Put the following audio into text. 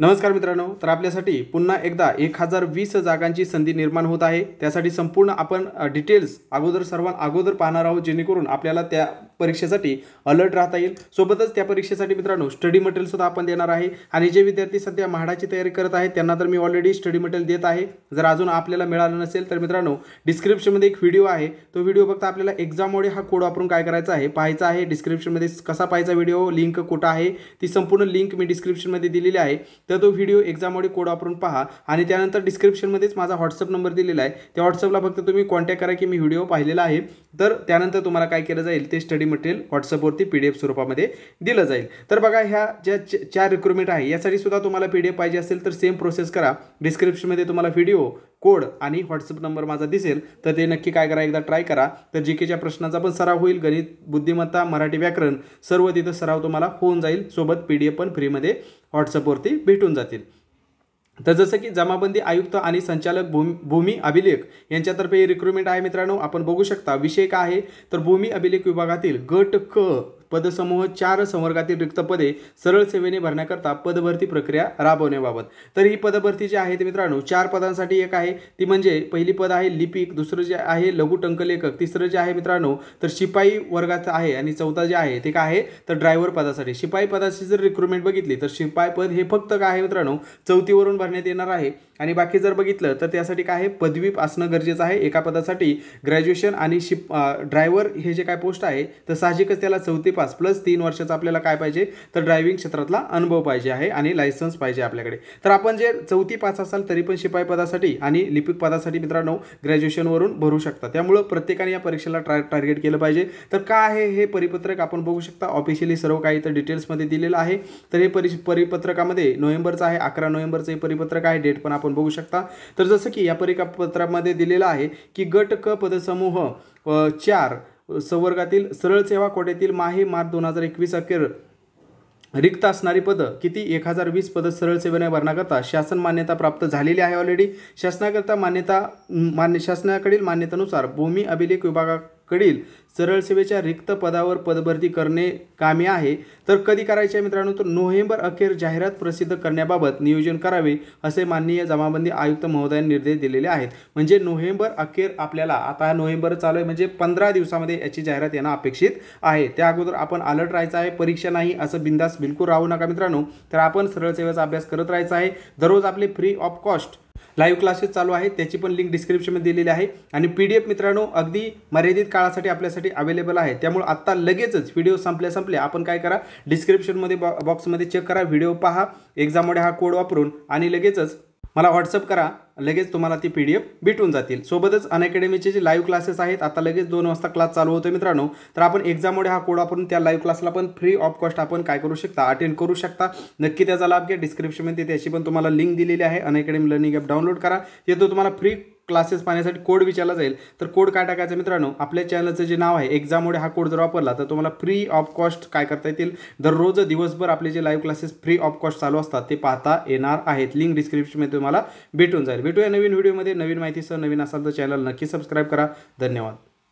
नमस्कार मित्रांनो तर आपल्यासाठी पुन्हा एकदा एक हजार वीस जागांची संधी निर्माण होत आहे त्यासाठी संपूर्ण आपण डिटेल्स अगोदर सर्वां अगोदर पाहणार आहोत जेणेकरून आपल्याला त्या परीक्षेसाठी अलर्ट राहता येईल सोबतच त्या परीक्षेसाठी मित्रांनो स्टडी मटेरियलसुद्धा आपण देणार आहे आणि जे विद्यार्थी सध्या म्हाडाची तयारी करत आहेत त्यांना तर मी ऑलरेडी स्टडी मटेरियल देत आहे जर अजून आपल्याला मिळालं नसेल तर मित्रांनो डिस्क्रिप्शनमध्ये एक व्हिडिओ आहे तो व्हिडिओ फक्त आपल्याला एक्झाममुळे हा कोड वापरून काय करायचा आहे पाहायचा आहे डिस्क्रिप्शनमध्ये कसा पाहायचा व्हिडिओ लिंक कुठं आहे ती संपूर्ण लिंक मी डिस्क्रिप्शनमध्ये दिलेली आहे तर तो व्हिडिओ एक्झाममध्ये कोड वापरून पहा आणि त्यानंतर डिस्क्रिप्शनमध्येच माझा व्हॉट्सअप नंबर दिलेला आहे त्या व्हॉट्सअपला फक्त तुम्ही कॉन्टॅक्ट करा की मी व्हिडिओ पाहिलेला आहे तर त्यानंतर तुम्हाला काय केलं जाईल ते स्टडी मटेरियल व्हॉट्सअपवरती पी डी एफ स्वरूपामध्ये दिलं जाईल तर बघा ह्या ज्या चार रिक्रुटमेंट आहे यासाठी सुद्धा तुम्हाला पी डी एफ पाहिजे असेल तर सेम प्रोसेस करा डिस्क्रिप्शनमध्ये तुम्हाला व्हिडिओ कोड आणि व्हॉट्सअप नंबर माझा दिसेल तर ते नक्की काय करा एकदा ट्राय करा तर जी केच्या प्रश्नाचा पण सराव होईल गणित बुद्धिमत्ता मराठी व्याकरण सर्व तिथं सराव तुम्हाला होऊन जाईल सोबत पी डी एफ पण फ्रीमध्ये व्हॉट्सअपवरती भेटून जातील तर जसं की जमाबंदी आयुक्त आणि संचालक भूम भूमी अभिलेख यांच्यातर्फे रिक्रुटमेंट आहे मित्रांनो आपण बघू शकता विषय काय आहे तर भूमी अभिलेख विभागातील गट क पदसमूह चार संवर्गातील रिक्त पदे सरळ सेवेने भरण्याकरता पदभरती प्रक्रिया राबवण्याबाबत तर ही पदभरती जी आहे ते मित्रांनो चार पदांसाठी एक आहे ती म्हणजे पहिली पद आहे लिपिक दुसरं जे आहे लघु टंकलेखक तिसरं जे आहे मित्रांनो तर शिपाई वर्गाचं आहे आणि चौथा जे आहे ते काय आहे तर ड्रायव्हर पदासाठी शिपाई पदाची जर रिक्रुटमेंट बघितली तर शिपाई पद हे फक्त काय आहे मित्रांनो चौथीवरून भरण्यात येणार आहे आणि बाकी जर बघितलं तर त्यासाठी काय आहे पदवी असणं गरजेचं आहे एका पदासाठी ग्रॅज्युएशन आणि शिप ड्रायव्हर हे जे काय पोस्ट आहे तर साहजिकच त्याला चौथी पास प्लस तीन वर्षाचा आपल्याला काय पाहिजे तर ड्रायव्हिंग क्षेत्रातला अनुभव पाहिजे आहे आणि लायसन्स पाहिजे आपल्याकडे तर आपण जे चौथी पास असाल तरी पण शिपाई पदासाठी आणि लिपिक पदासाठी मित्रांनो ग्रॅज्युएशनवरून भरू शकता त्यामुळं प्रत्येकाने या परीक्षेला ट्रा टार्गेट केलं पाहिजे तर काय आहे हे परिपत्रक आपण बघू शकता ऑफिशियली सर्व काही तर डिटेल्समध्ये दिलेलं आहे तर हे परि परिपत्रकामध्ये नोव्हेंबरचं आहे अकरा नोव्हेंबरचं हे परिपत्रक आहे डेट पण आपण आपण बघू शकता तर जसं की या परिपत्रामध्ये दिलेलं आहे की गट क पदसमूह चार संवर्गातील सरळ सेवा कोट्यातील माहे मार्च दोन हजार एकवीस अखेर रिक्त असणारी पदं किती एक हजार वीस पदं सरळ सेवेने भरण्याकरता शासन मान्यता प्राप्त झालेली आहे ऑलरेडी शासनाकरता मान्यता मान्य शासनाकडील मान्यतेनुसार भूमी अभिलेख विभागा कडील सरळ सेवेच्या रिक्त पदावर पदभरती करणे कामे आहे तर कधी करायचे आहे मित्रांनो तर नोव्हेंबर अखेर जाहिरात प्रसिद्ध करण्याबाबत नियोजन करावे असे माननीय जमाबंदी आयुक्त महोदयांनी निर्देश दिलेले आहेत म्हणजे नोव्हेंबर अखेर आपल्याला आता नोव्हेंबर चालू आहे म्हणजे पंधरा दिवसामध्ये याची जाहिरात येणं अपेक्षित आहे त्या अगोदर आपण अलर्ट राहायचं आहे परीक्षा नाही असं बिंदास बिलकुल राहू नका मित्रांनो तर आपण सरळ सेवेचा अभ्यास करत राहायचा आहे दररोज आपले free of cost live classes चालू आहेत त्याची पण लिंक डिस्क्रिप्शनमध्ये दिलेली आहे आणि पी डी एफ मित्रांनो अगदी मर्यादित काळासाठी आपल्यासाठी अवेलेबल आहे त्यामुळे आत्ता लगेचच व्हिडिओ संपल्या संपल्या आपण काय करा डिस्क्रिप्शनमध्ये बॉ बॉक्समध्ये चेक करा व्हिडिओ पहा एक्झाममध्ये हा कोड वापरून आणि लगेचच मला व्हॉट्सअप करा लगेच तुम्हाला ती पी डी एफ भेटून जातील सोबतच अनअकॅडमीचे जे लाईव्ह क्लासेस आहेत आता लगेच दोन वाजता क्लास चालू होतो मित्रांनो तर आपण एक्झाममुळे हा कोड वापरून त्या लाईव्ह क्लासला पण फ्री ऑफ कॉस्ट आपण काय करू शकता अटेंड करू शकता नक्की त्याचा लाभ घ्या डिस्क्रिप्शनमध्ये त्याची पण तुम्हाला लिंक दिलेली आहे अनअकॅडमी लर्निंग ॲप डाउनलोड करा येतो तुम्हाला फ्री क्लासेस पाहण्यासाठी कोड विचारला जाईल तर कोड काय टाकायचं मित्रांनो आपल्या चॅनलचं जे नाव आहे एक्झाममुळे हा कोड जर वापरला तर तुम्हाला फ्री ऑफ कॉस्ट काय करता येतील दररोज दिवसभर आपले जे live classes free of cost चालू असतात ते पाहता येणार आहेत लिंक डिस्क्रिप्शनमध्ये तुम्हाला भेटून जाईल भेटूया नवीन व्हिडिओमध्ये नवीन माहितीसह नवीन असाल तर चॅनल नक्की सबस्क्राईब करा धन्यवाद